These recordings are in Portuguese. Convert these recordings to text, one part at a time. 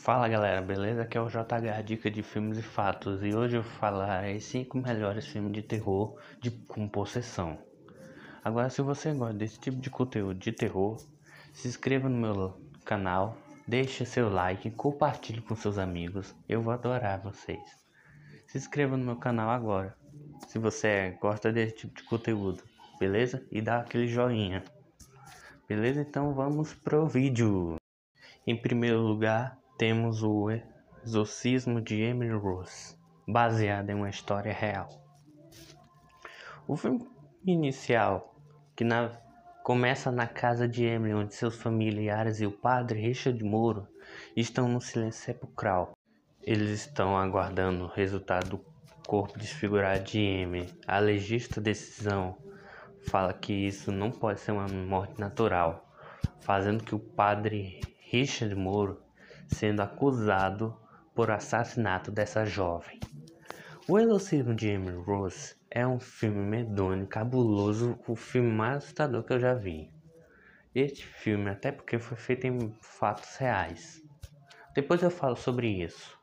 Fala galera, beleza? Aqui é o JH Dica de Filmes e Fatos e hoje eu vou falar os 5 melhores filmes de terror de, com possessão. Agora, se você gosta desse tipo de conteúdo de terror, se inscreva no meu canal, deixe seu like, compartilhe com seus amigos, eu vou adorar vocês. Se inscreva no meu canal agora, se você gosta desse tipo de conteúdo, beleza? E dá aquele joinha. Beleza? Então vamos pro vídeo. Em primeiro lugar, temos o Exorcismo de Emily Rose, baseado em uma história real. O filme inicial, que na, começa na casa de Emily, onde seus familiares e o padre Richard Moro estão no silêncio sepulcral. Eles estão aguardando o resultado do corpo desfigurado de Emily. A legista decisão fala que isso não pode ser uma morte natural, fazendo que o padre Richard Moro sendo acusado por assassinato dessa jovem. O Exorcismo de Emily Rose é um filme medonho, cabuloso, o filme mais assustador que eu já vi. Este filme, até porque foi feito em fatos reais. Depois eu falo sobre isso.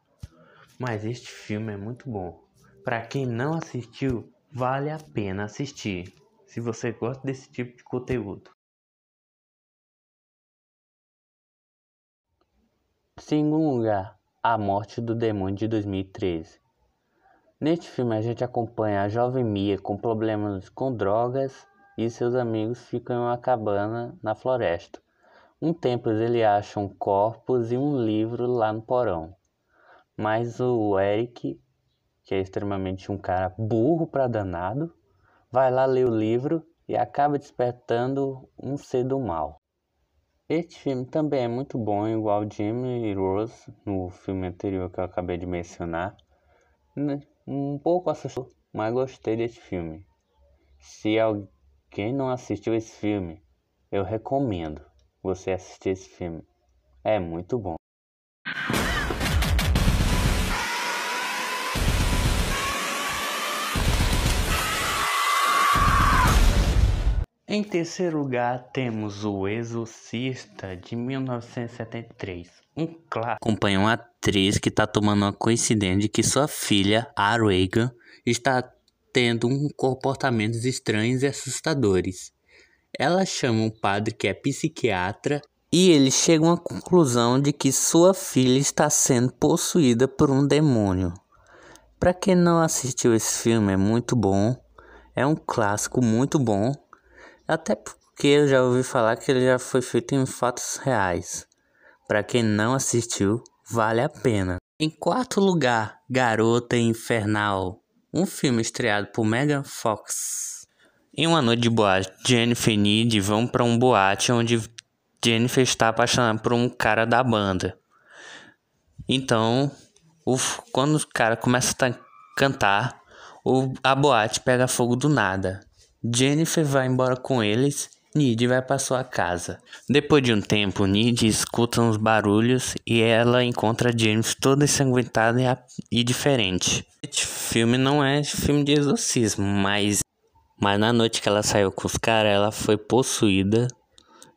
Mas este filme é muito bom. Para quem não assistiu, vale a pena assistir. Se você gosta desse tipo de conteúdo. Segundo lugar, A Morte do Demônio de 2013. Neste filme a gente acompanha a jovem Mia com problemas com drogas e seus amigos ficam em uma cabana na floresta. Um tempo eles acham corpos e um livro lá no porão. Mas o Eric, que é extremamente um cara burro pra danado, vai lá ler o livro e acaba despertando um ser do mal. Este filme também é muito bom, é igual Jimmy e Rose, no filme anterior que eu acabei de mencionar. Né, um pouco assustador, mas gostei desse filme. Se alguém não assistiu esse filme, eu recomendo você assistir esse filme. É muito bom. Em terceiro lugar, temos O Exorcista de 1973, um clássico. Acompanha uma atriz que está tomando uma coincidência de que sua filha, a Reagan, está tendo um comportamentos estranhos e assustadores. Ela chama um padre que é psiquiatra e ele chega à conclusão de que sua filha está sendo possuída por um demônio. Para quem não assistiu esse filme, é muito bom. É um clássico muito bom até porque eu já ouvi falar que ele já foi feito em fatos reais. Para quem não assistiu, vale a pena. Em quarto lugar, Garota Infernal, um filme estreado por Megan Fox. Em uma noite de boate, Jennifer e Nid vão para um boate onde Jennifer está apaixonada por um cara da banda. Então, quando o cara começa a cantar, o, a boate pega fogo do nada. Jennifer vai embora com eles. Nid vai para sua casa. Depois de um tempo, Nid escuta uns barulhos e ela encontra Jennifer toda ensanguentada e, e diferente. Este filme não é filme de exorcismo, mas, mas na noite que ela saiu com os caras, ela foi possuída,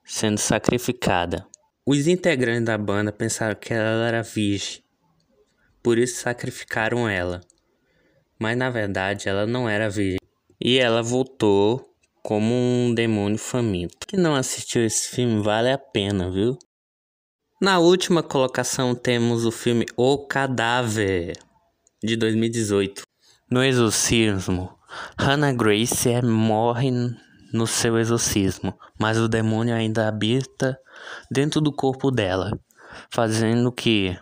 sendo sacrificada. Os integrantes da banda pensaram que ela era virgem, por isso sacrificaram ela. Mas na verdade ela não era virgem. E ela voltou como um demônio faminto. Quem não assistiu esse filme vale a pena, viu? Na última colocação temos o filme O Cadáver, de 2018. No exorcismo, Hannah Grace morre no seu exorcismo, mas o demônio ainda habita dentro do corpo dela, fazendo que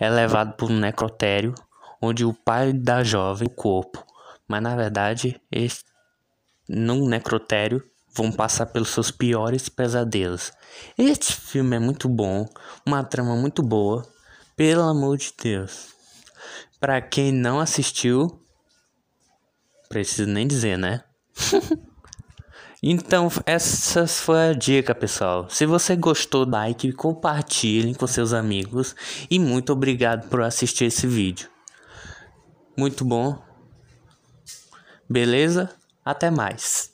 é levado para um necrotério, onde o pai da jovem corpo mas na verdade eles, num necrotério vão passar pelos seus piores pesadelos. Este filme é muito bom, uma trama muito boa, pelo amor de Deus. Para quem não assistiu, preciso nem dizer, né? então, essa foi a dica, pessoal. Se você gostou, like, compartilhe com seus amigos e muito obrigado por assistir esse vídeo. Muito bom. Beleza? Até mais!